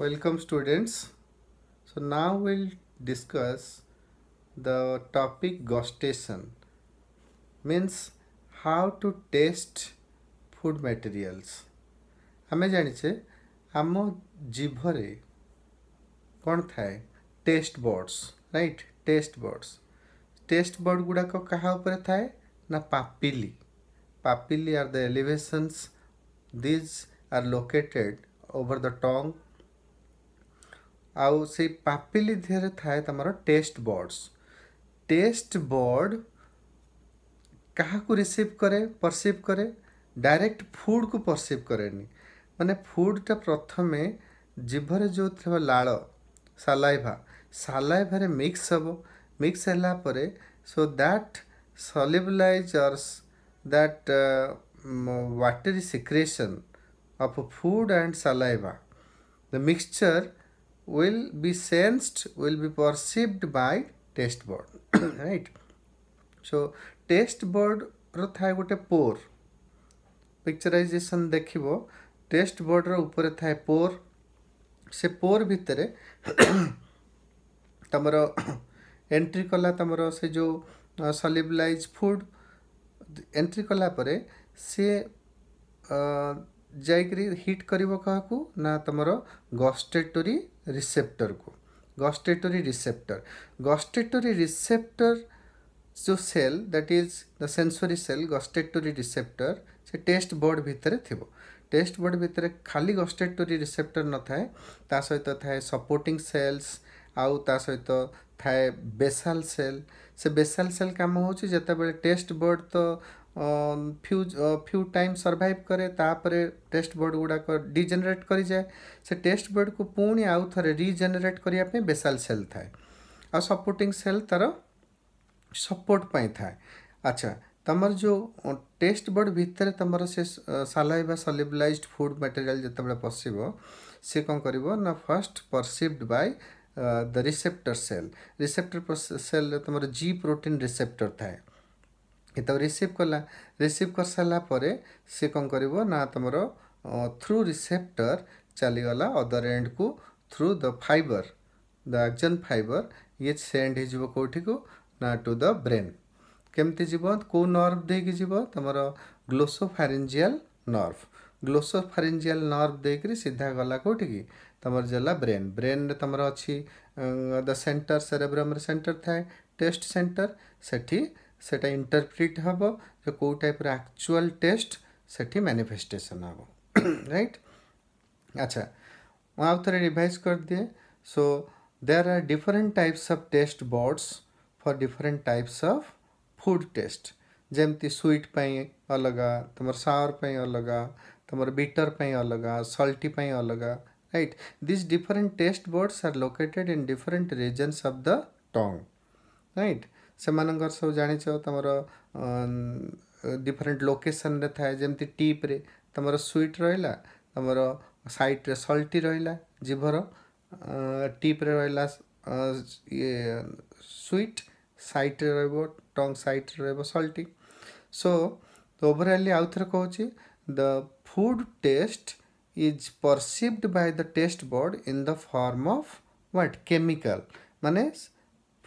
welcome students so now we'll discuss the topic gustation means how to taste food materials ଆମେ ଜାଣିଛେ ଆମ ଜିଭରେ କ'ଣ ଥାଏ taste buds Taste taste buds taste bud ଗୁଡ଼ାକ କାହା ଉପରେ ଥାଏ ନା papillae papillae are the elevations these are located over the tongue ଆଉ ସେଇ ପାପିଲି ଦେହରେ ଥାଏ ତୁମର ଟେଷ୍ଟ ବର୍ଡ଼ସ୍ ଟେଷ୍ଟ ବର୍ଡ଼ କାହାକୁ ରିସିଭ୍ କରେ ପରସିଭ୍ କରେ ଡାଇରେକ୍ଟ ଫୁଡ଼କୁ ପରସିଭ୍ କରେନି ମାନେ ଫୁଡ଼ଟା ପ୍ରଥମେ ଜିଭରେ ଯେଉଁ ଥିବ ଲାଳ ସାଲାଇଭା ସାଲାଇଭାରେ ମିକ୍ସ ହେବ ମିକ୍ସ ହେଲା ପରେ so that solubilizers that watery secretion of food and saliva the mixture will be sensed, will be perceived by test board, right? So, test board ର ଥାଏ ଗୋଟେ ପୋର୍ ପିକ୍ଚରାଇଜେସନ୍ ଦେଖିବ ଟେଷ୍ଟ ବୋର୍ଡ଼ର ଉପରେ ଥାଏ ପୋର୍ ସେ ପୋର୍ ଭିତରେ ତମର ଏଣ୍ଟ୍ରି କଲା ତମର ସେ ଯେଉଁ ସଲିବଲାଇଜ୍ ଫୁଡ଼୍ ଏଣ୍ଟ୍ରି କଲା ପରେ ସିଏ ଯାଇକରି ହିଟ୍ କରିବ କାହାକୁ ନା ତମର ଗଷ୍ଟେଟୋରୀ रिसेप्टर को गॉस्टेटरी रिसेप्टर गॉस्टेटरी रिसेप्टर जो cell that is the sensory cell gustatory receptor से टेस्ट बोर्ड भितर थी টেস্ট বডি ভিতরে খালি গস্টেটরি রিসেপ্টর নথায় তা সহিত থাকে সপোর্টিং সেলস আউ তা সহিত থাকে বেসাল সেল সে বেসাল সেল কাম হচ্ছে যেতবে টেস্ট বড তো फ्यूज फ्यू टाइम सर्भाइव करे तापरे टेस्ट बर्ड गुड़ाक डीजेनेट कर जाए से टेस्ट बर्ड को पुणी आउ थे रिजेनेट करने बेसल सेल थाए आ सपोर्टिंग सेल तर सपोर्ट थाए अच्छा तमर जो टेस्ट बर्ड भितर तुम से सालाइ सलिबलाइज फुड मेटेरियाल जो पशिव से कौन कर ना first perceived by the receptor cell receptor cell तुम जी प्रोटीन रिसेप्टर थाए ତାକୁ ରିସିଭ୍ କଲା ରିସିଭ୍ କରିସାରିଲା ପରେ ସେ କ'ଣ କରିବ ନା ତୁମର ଥ୍ରୁ ରିସେପ୍ଟର ଚାଲିଗଲା ଅଦର ଏଣ୍ଡକୁ through the fibre the axon fibre ଇଏ ସେଣ୍ଡ ହେଇଯିବ କେଉଁଠିକୁ ନା ଟୁ ଦ ବ୍ରେନ୍ କେମିତି ଯିବ କେଉଁ ନର୍ଭ ଦେଇକି ଯିବ ତୁମର ଗ୍ଲୋସୋଫାରେଞ୍ଜିଆଲ୍ ନର୍ଭ ଗ୍ଲୋସୋଫାରେଞ୍ଜିଆଲ୍ ନର୍ଭ ଦେଇକରି ସିଧା ଗଲା କେଉଁଠିକି ତୁମର ଗଲା ବ୍ରେନ୍ ବ୍ରେନ୍ରେ ତୁମର ଅଛି ଦ ସେଣ୍ଟର ସେରେବ୍ରମ୍ରେ ସେଣ୍ଟର ଥାଏ ଟେଷ୍ଟ ସେଣ୍ଟର ସେଠି से इंटरप्रिट हम जो कोई टाइप रक्चुआल टेस्ट से मैनिफेस्टेसन हम रईट अच्छा मुझे थे रिभाइज कर दिए so there are different types of taste buds for different types of food taste जमी स्वीट पर अलग तुम सावर पर अलग तुम बिटर पर अलग सल्टी अलग right these different taste buds are located in different regions of the tongue right ସେମାନଙ୍କର ସବୁ ଜାଣିଛ ତୁମର ଡିଫରେଣ୍ଟ ଲୋକେସନ୍ରେ ଥାଏ ଯେମିତି ଟିପ୍ରେ ତୁମର ସୁଇଟ୍ ରହିଲା ତୁମର ସାଇଟ୍ରେ ସଲ୍ଟି ରହିଲା ଜିଭର ଟିପ୍ରେ ରହିଲା ଇଏ ସୁଇଟ୍ ସାଇଟ୍ରେ ରହିବ ଟଙ୍ଗ ସାଇଟ୍ରେ ରହିବ ସଲ୍ଟି ସୋ ଓଭରାଲି ଆଉ ଥରେ କହୁଛି the food taste is perceived by the taste bud in the form of what chemical ମାନେ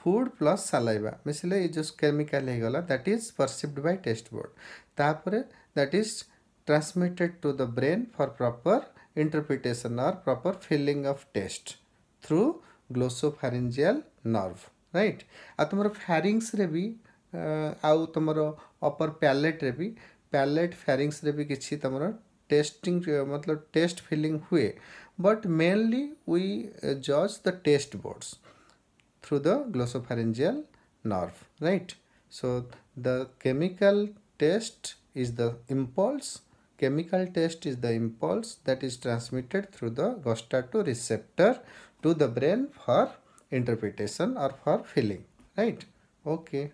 ফুড প্লস সালাইভা মিশিলে এই যে কেমিকাল হয়েগলা that is perceived by taste bud তাপরে that is transmitted to the brain for proper interpretation or proper feeling of taste through glossopharyngeal nerve right आ तुम pharynx भी आउ तुम अपर प्यालेट रे भी प्यालेट फारिंगस रे भी किसी तुम टेस्टिंग मतलब टेस्ट फिलिंग हुए बट मेनली वी जज the taste buds through the glossopharyngeal nerve, right? So the chemical test is the impulse, chemical test is the impulse that is transmitted through the gustatory receptor to the brain for interpretation or for feeling, right? Okay.